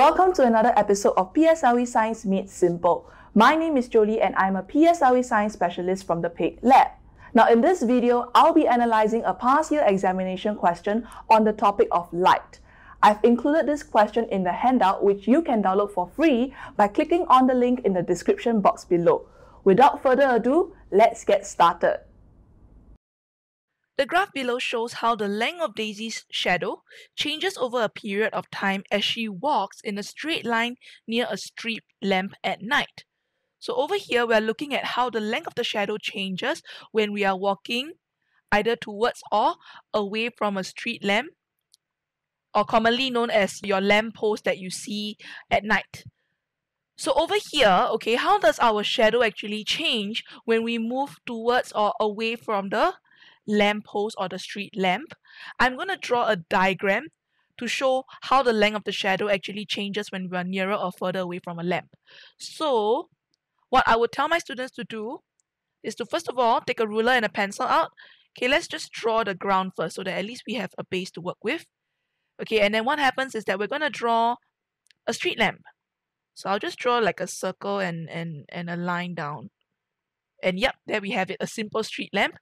Welcome to another episode of PSLE Science Made Simple. My name is Jolie and I'm a PSLE Science Specialist from the PIG Lab. Now in this video, I'll be analyzing a past year examination question on the topic of light. I've included this question in the handout which you can download for free by clicking on the link in the description box below. Without further ado, let's get started. The graph below shows how the length of Daisy's shadow changes over a period of time as she walks in a straight line near a street lamp at night. So over here, we're looking at how the length of the shadow changes when we are walking either towards or away from a street lamp or commonly known as your lamp post that you see at night. So over here, okay, how does our shadow actually change when we move towards or away from the lamp post or the street lamp, I'm going to draw a diagram to show how the length of the shadow actually changes when we are nearer or further away from a lamp. So what I would tell my students to do is to first of all take a ruler and a pencil out. Okay, let's just draw the ground first so that at least we have a base to work with. Okay, and then what happens is that we're going to draw a street lamp. So I'll just draw like a circle and, and, and a line down. And yep, there we have it, a simple street lamp.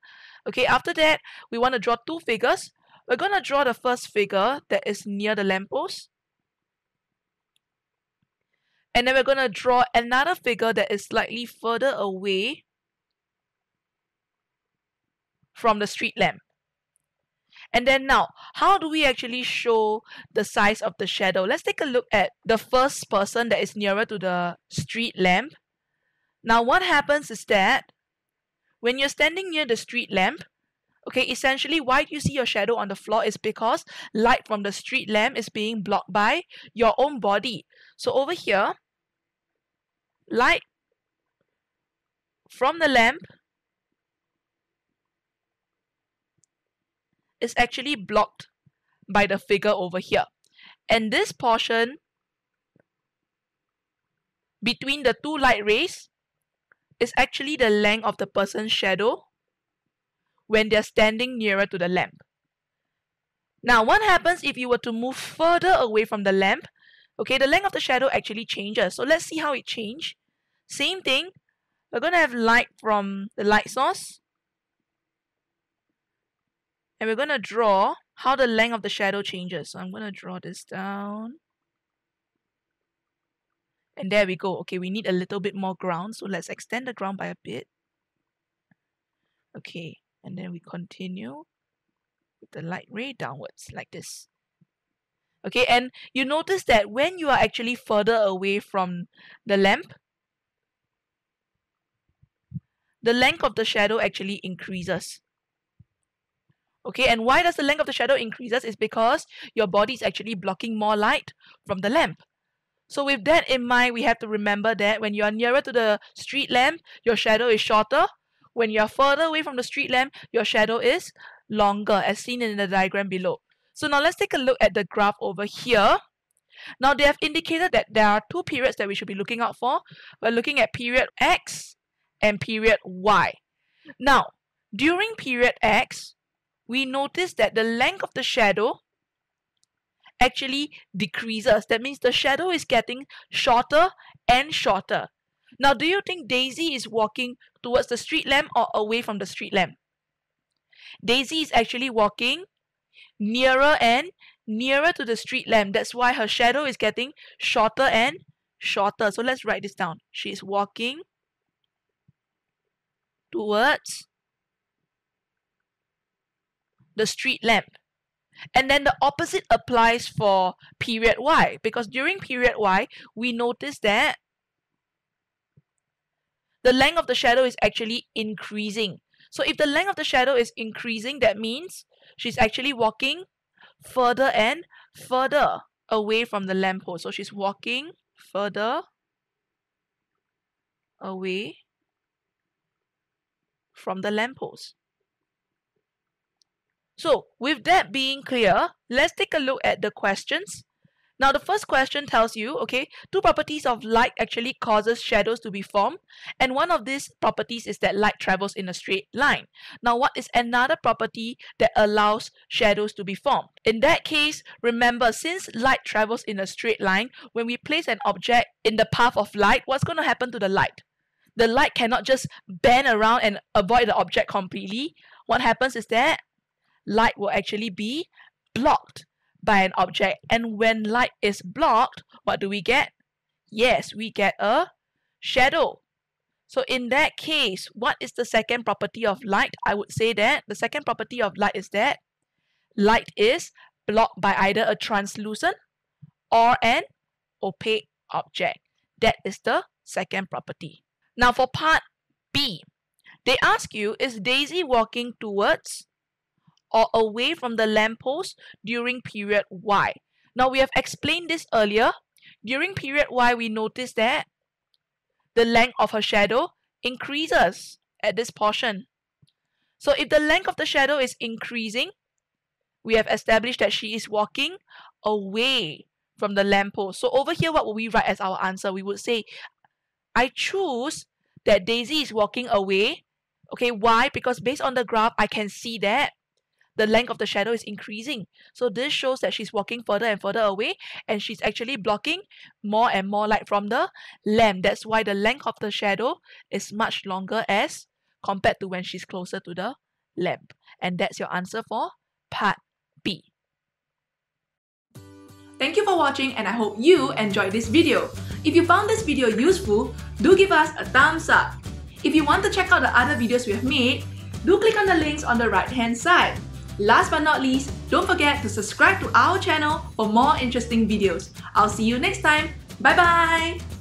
Okay, after that, we want to draw two figures. We're going to draw the first figure that is near the lamppost. And then we're going to draw another figure that is slightly further away from the street lamp. And then now, how do we actually show the size of the shadow? Let's take a look at the first person that is nearer to the street lamp. Now, what happens is that when you're standing near the street lamp, okay, essentially why you see your shadow on the floor is because light from the street lamp is being blocked by your own body. So over here, light from the lamp is actually blocked by the figure over here. And this portion between the two light rays is actually the length of the person's shadow when they're standing nearer to the lamp. Now, what happens if you were to move further away from the lamp? Okay, the length of the shadow actually changes. So let's see how it changed. Same thing. We're going to have light from the light source. And we're going to draw how the length of the shadow changes. So I'm going to draw this down. And there we go. Okay, we need a little bit more ground. So let's extend the ground by a bit. Okay, and then we continue with the light ray downwards like this. Okay, and you notice that when you are actually further away from the lamp, the length of the shadow actually increases. Okay, and why does the length of the shadow increases? Is because your body is actually blocking more light from the lamp. So with that in mind, we have to remember that when you are nearer to the street lamp, your shadow is shorter. When you are further away from the street lamp, your shadow is longer, as seen in the diagram below. So now let's take a look at the graph over here. Now they have indicated that there are two periods that we should be looking out for. We're looking at period X and period Y. Now, during period X, we notice that the length of the shadow actually decreases. That means the shadow is getting shorter and shorter. Now, do you think Daisy is walking towards the street lamp or away from the street lamp? Daisy is actually walking nearer and nearer to the street lamp. That's why her shadow is getting shorter and shorter. So let's write this down. She is walking towards the street lamp. And then the opposite applies for period Y because during period Y, we notice that the length of the shadow is actually increasing. So if the length of the shadow is increasing, that means she's actually walking further and further away from the lamppost. So she's walking further away from the lamppost. So with that being clear, let's take a look at the questions. Now the first question tells you, okay, two properties of light actually causes shadows to be formed and one of these properties is that light travels in a straight line. Now what is another property that allows shadows to be formed? In that case, remember since light travels in a straight line, when we place an object in the path of light, what's going to happen to the light? The light cannot just bend around and avoid the object completely. What happens is that light will actually be blocked by an object. And when light is blocked, what do we get? Yes, we get a shadow. So in that case, what is the second property of light? I would say that the second property of light is that light is blocked by either a translucent or an opaque object. That is the second property. Now for part B, they ask you, is Daisy walking towards or away from the lamppost during period Y. Now we have explained this earlier. During period Y, we notice that the length of her shadow increases at this portion. So if the length of the shadow is increasing, we have established that she is walking away from the lamppost. So over here, what would we write as our answer? We would say, I choose that Daisy is walking away. Okay, why? Because based on the graph, I can see that the length of the shadow is increasing. So this shows that she's walking further and further away and she's actually blocking more and more light from the lamp. That's why the length of the shadow is much longer as compared to when she's closer to the lamp. And that's your answer for part B. Thank you for watching and I hope you enjoyed this video. If you found this video useful, do give us a thumbs up. If you want to check out the other videos we have made, do click on the links on the right hand side. Last but not least, don't forget to subscribe to our channel for more interesting videos. I'll see you next time. Bye bye!